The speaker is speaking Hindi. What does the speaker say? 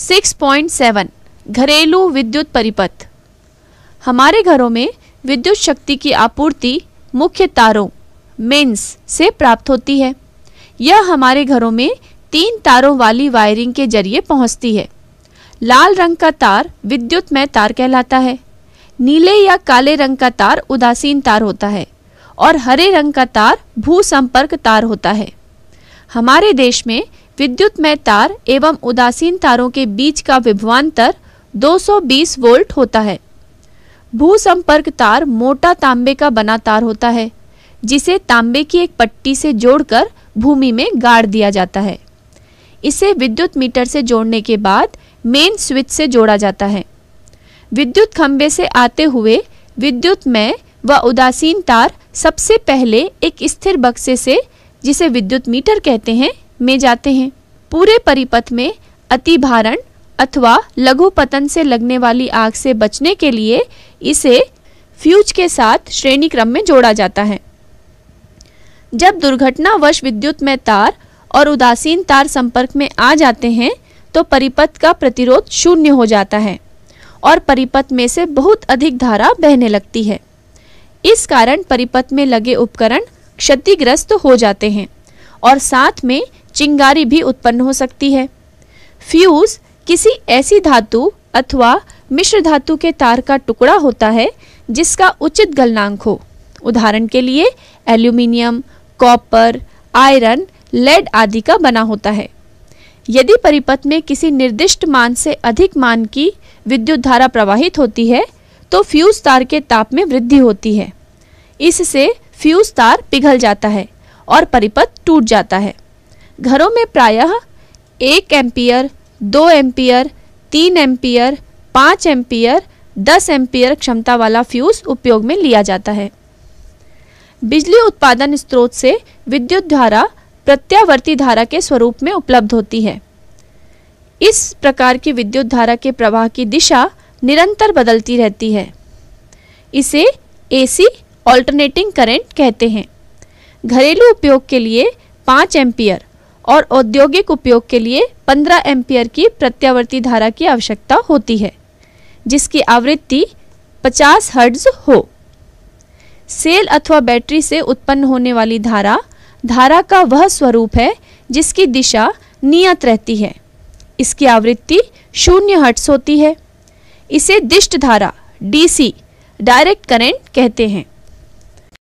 6.7 घरेलू विद्युत परिपथ हमारे घरों में विद्युत शक्ति की आपूर्ति मुख्य तारों मेंस से प्राप्त होती है यह हमारे घरों में तीन तारों वाली वायरिंग के जरिए पहुंचती है लाल रंग का तार विद्युतमय तार कहलाता है नीले या काले रंग का तार उदासीन तार होता है और हरे रंग का तार भू संपर्क तार होता है हमारे देश में विद्युत में तार एवं उदासीन तारों के बीच का विभवान्तर 220 वोल्ट होता है भूसंपर्क तार मोटा तांबे का बना तार होता है जिसे तांबे की एक पट्टी से जोड़कर भूमि में गाड़ दिया जाता है इसे विद्युत मीटर से जोड़ने के बाद मेन स्विच से जोड़ा जाता है विद्युत खंबे से आते हुए विद्युत में व उदासीन तार सबसे पहले एक स्थिर बक्से से जिसे विद्युत मीटर कहते हैं में जाते हैं पूरे परिपथ में अति भारण अथवा लघु पतन से लगने वाली आग से बचने के लिए इसे फ्यूज के साथ श्रेणी क्रम में जोड़ा जाता है जब दुर्घटनावश विद्युत में तार और उदासीन तार संपर्क में आ जाते हैं तो परिपथ का प्रतिरोध शून्य हो जाता है और परिपथ में से बहुत अधिक धारा बहने लगती है इस कारण परिपथ में लगे उपकरण क्षतिग्रस्त हो जाते हैं और साथ में चिंगारी भी उत्पन्न हो सकती है फ्यूज किसी ऐसी धातु अथवा मिश्र धातु के तार का टुकड़ा होता है जिसका उचित गलनांक हो उदाहरण के लिए एल्यूमिनियम कॉपर आयरन लेड आदि का बना होता है यदि परिपथ में किसी निर्दिष्ट मान से अधिक मान की विद्युत धारा प्रवाहित होती है तो फ्यूज तार के ताप में वृद्धि होती है इससे फ्यूज तार पिघल जाता है और परिपथ टूट जाता है घरों में प्रायः एक एम्पियर दो एम्पियर तीन एम्पियर पाँच एम्पियर दस एम्पियर क्षमता वाला फ्यूज़ उपयोग में लिया जाता है बिजली उत्पादन स्रोत से विद्युत धारा प्रत्यावर्ती धारा के स्वरूप में उपलब्ध होती है इस प्रकार की विद्युत धारा के प्रवाह की दिशा निरंतर बदलती रहती है इसे एसी ऑल्टरनेटिंग करंट कहते हैं घरेलू उपयोग के लिए पाँच एम्पियर और औद्योगिक उपयोग के लिए 15 एम्पियर की प्रत्यावर्ती धारा की आवश्यकता होती है जिसकी आवृत्ति 50 हर्ट्ज हो सेल अथवा बैटरी से उत्पन्न होने वाली धारा धारा का वह स्वरूप है जिसकी दिशा नियत रहती है इसकी आवृत्ति शून्य हर्ट्स होती है इसे दिष्ट धारा डीसी डायरेक्ट करंट कहते हैं